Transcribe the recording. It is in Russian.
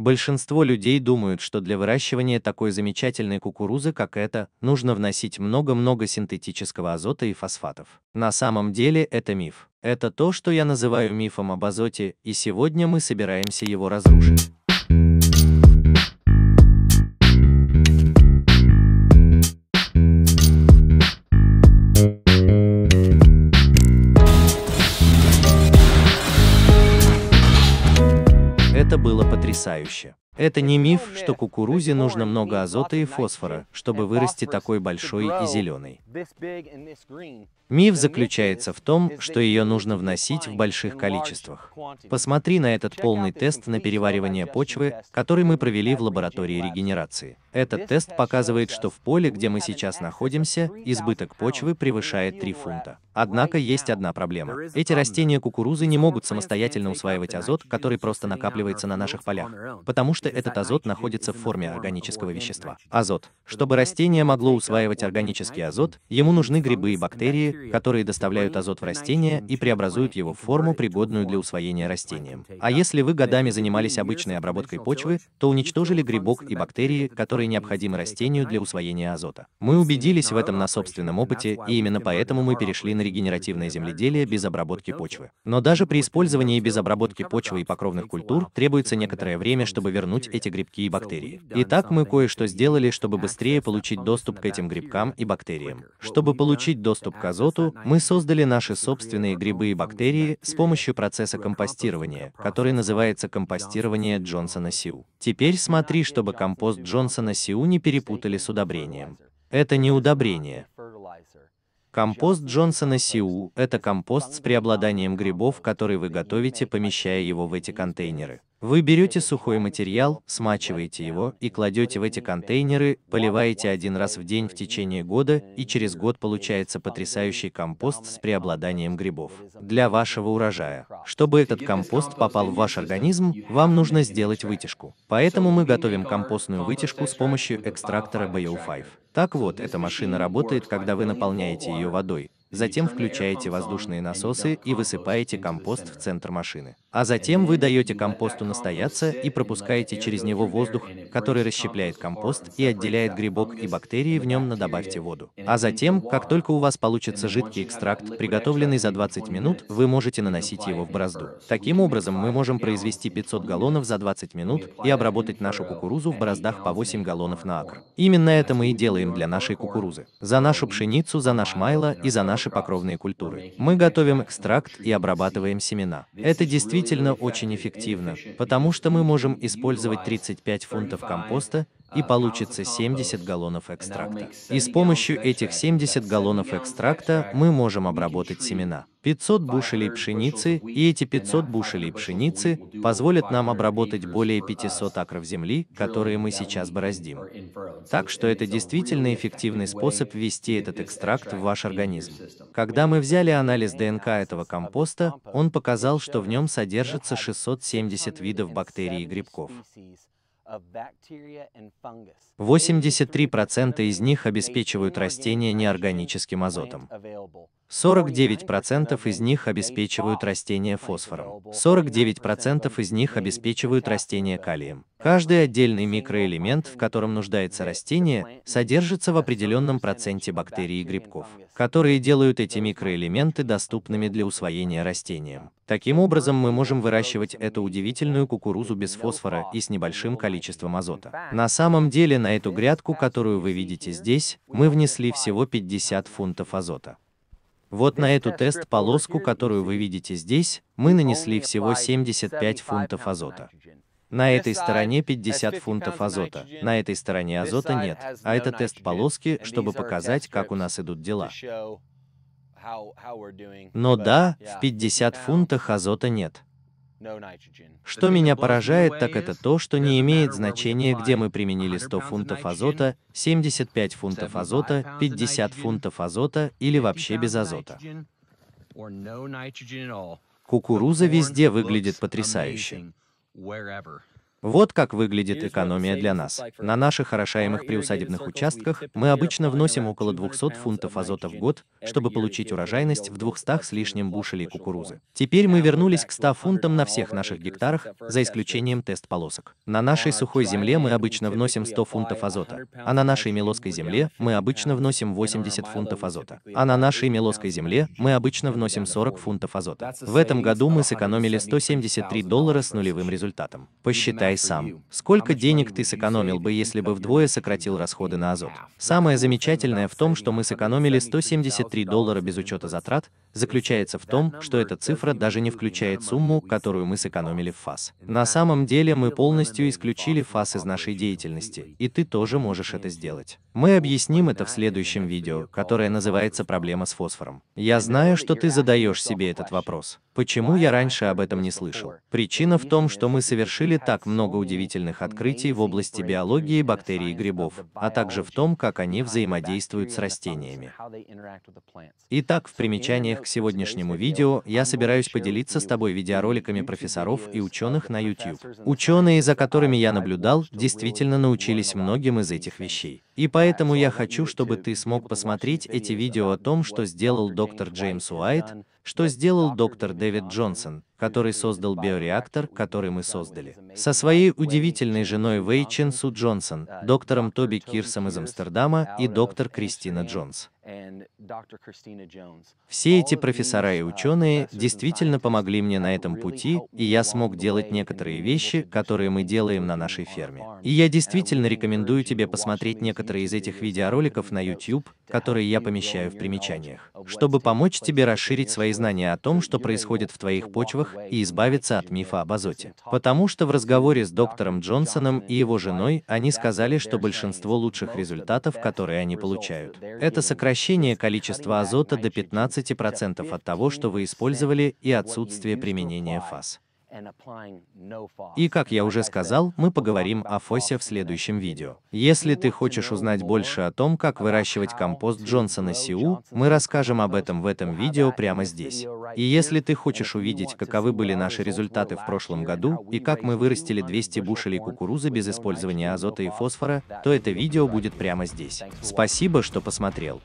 Большинство людей думают, что для выращивания такой замечательной кукурузы, как эта, нужно вносить много-много синтетического азота и фосфатов. На самом деле это миф. Это то, что я называю мифом об азоте, и сегодня мы собираемся его разрушить. Это было потрясающе. Это не миф, что кукурузе нужно много азота и фосфора, чтобы вырасти такой большой и зеленый. Миф заключается в том, что ее нужно вносить в больших количествах. Посмотри на этот полный тест на переваривание почвы, который мы провели в лаборатории регенерации. Этот тест показывает, что в поле, где мы сейчас находимся, избыток почвы превышает 3 фунта. Однако есть одна проблема. Эти растения кукурузы не могут самостоятельно усваивать азот, который просто накапливается на наших полях, потому что этот азот находится в форме органического вещества. Азот. Чтобы растение могло усваивать органический азот, ему нужны грибы и бактерии, которые доставляют азот в растение и преобразуют его в форму, пригодную для усвоения растением. А если вы годами занимались обычной обработкой почвы, то уничтожили грибок и бактерии, которые необходимы растению для усвоения азота. Мы убедились в этом на собственном опыте, и именно поэтому мы перешли на на регенеративное земледелие без обработки почвы. Но даже при использовании без обработки почвы и покровных культур требуется некоторое время, чтобы вернуть эти грибки и бактерии. Итак, мы кое-что сделали, чтобы быстрее получить доступ к этим грибкам и бактериям. Чтобы получить доступ к азоту, мы создали наши собственные грибы и бактерии с помощью процесса компостирования, который называется компостирование Джонсона Сиу. Теперь смотри, чтобы компост Джонсона Сиу не перепутали с удобрением. Это не удобрение. Компост Джонсона Сиу – это компост с преобладанием грибов, который вы готовите, помещая его в эти контейнеры. Вы берете сухой материал, смачиваете его и кладете в эти контейнеры, поливаете один раз в день в течение года, и через год получается потрясающий компост с преобладанием грибов. Для вашего урожая. Чтобы этот компост попал в ваш организм, вам нужно сделать вытяжку. Поэтому мы готовим компостную вытяжку с помощью экстрактора BEO5. Так вот, эта машина работает, когда вы наполняете ее водой, Затем включаете воздушные насосы и высыпаете компост в центр машины. А затем вы даете компосту настояться и пропускаете через него воздух, который расщепляет компост и отделяет грибок и бактерии в нем, на добавьте воду. А затем, как только у вас получится жидкий экстракт, приготовленный за 20 минут, вы можете наносить его в борозду. Таким образом, мы можем произвести 500 галлонов за 20 минут и обработать нашу кукурузу в бороздах по 8 галлонов на акр. Именно это мы и делаем для нашей кукурузы. За нашу пшеницу, за наш майло и за наш наши покровные культуры. Мы готовим экстракт и обрабатываем семена. Это действительно очень эффективно, потому что мы можем использовать 35 фунтов компоста и получится 70 галлонов экстракта. И с помощью этих 70 галлонов экстракта мы можем обработать семена. 500 бушелей пшеницы, и эти 500 бушелей пшеницы позволят нам обработать более 500 акров земли, которые мы сейчас бороздим. Так что это действительно эффективный способ ввести этот экстракт в ваш организм. Когда мы взяли анализ ДНК этого компоста, он показал, что в нем содержится 670 видов бактерий и грибков. 83% из них обеспечивают растения неорганическим азотом. 49% из них обеспечивают растения фосфором. 49% из них обеспечивают растения калием. Каждый отдельный микроэлемент, в котором нуждается растение, содержится в определенном проценте бактерий и грибков, которые делают эти микроэлементы доступными для усвоения растениям. Таким образом, мы можем выращивать эту удивительную кукурузу без фосфора и с небольшим количеством азота. На самом деле, на эту грядку, которую вы видите здесь, мы внесли всего 50 фунтов азота. Вот на эту тест-полоску, которую вы видите здесь, мы нанесли всего 75 фунтов азота. На этой стороне 50 фунтов азота, на этой стороне азота нет, а это тест полоски, чтобы показать, как у нас идут дела. Но да, в 50 фунтах азота нет. Что меня поражает, так это то, что не имеет значения, где мы применили 100 фунтов азота, 75 фунтов азота, 50 фунтов азота или вообще без азота. Кукуруза везде выглядит потрясающе. wherever Вот как выглядит экономия для нас. На наших орошаемых приусадебных участках мы обычно вносим около 200 фунтов азота в год, чтобы получить урожайность в 200 с лишним бушелей кукурузы. Теперь мы вернулись к 100 фунтам на всех наших гектарах, за исключением тест-полосок. На нашей сухой земле мы обычно вносим 100 а а фунтов азота, а на нашей мелоской земле мы обычно вносим 80 фунтов азота, а на нашей мелоской земле мы обычно вносим 40 фунтов азота. В этом году мы сэкономили 173 доллара с нулевым результатом. Посчитай посчитай сам, сколько денег ты сэкономил бы, если бы вдвое сократил расходы на азот. Самое замечательное в том, что мы сэкономили 173 доллара без учета затрат, заключается в том, что эта цифра даже не включает сумму, которую мы сэкономили в ФАС. На самом деле мы полностью исключили ФАС из нашей деятельности, и ты тоже можешь это сделать. Мы объясним это в следующем видео, которое называется «Проблема с фосфором». Я знаю, что ты задаешь себе этот вопрос. Почему я раньше об этом не слышал? Причина в том, что мы совершили так много удивительных открытий в области биологии бактерий и грибов, а также в том, как они взаимодействуют с растениями. Итак, в примечаниях к сегодняшнему видео, я собираюсь поделиться с тобой видеороликами профессоров и ученых на YouTube. Ученые, за которыми я наблюдал, действительно научились многим из этих вещей. И поэтому я хочу, чтобы ты смог посмотреть эти видео о том, что сделал доктор Джеймс Уайт, что сделал доктор Дэвид Джонсон, который создал биореактор, который мы создали. Со своей удивительной женой Вэй Чен Су Джонсон, доктором Тоби Кирсом из Амстердама и доктор Кристина Джонс. Все эти профессора и uh, ученые действительно помогли мне на этом пути, и я смог делать некоторые вещи, которые мы делаем на нашей ферме. И я действительно рекомендую тебе посмотреть некоторые из этих видеороликов на YouTube, которые я помещаю в примечаниях, чтобы помочь тебе расширить свои знания о том, что происходит в твоих почвах, и избавиться от мифа об азоте. Потому что в разговоре с доктором Джонсоном и его женой они сказали, что большинство лучших результатов, которые они получают, это сокращение сокращение количества азота до 15% от того, что вы использовали, и отсутствие применения фаз. И, как я уже сказал, мы поговорим о фосе в следующем видео. Если ты хочешь узнать больше о том, как выращивать компост Джонсона Сиу, мы расскажем об этом в этом видео прямо здесь. И если ты хочешь увидеть, каковы были наши результаты в прошлом году и как мы вырастили 200 бушелей кукурузы без использования азота и фосфора, то это видео будет прямо здесь. Спасибо, что посмотрел.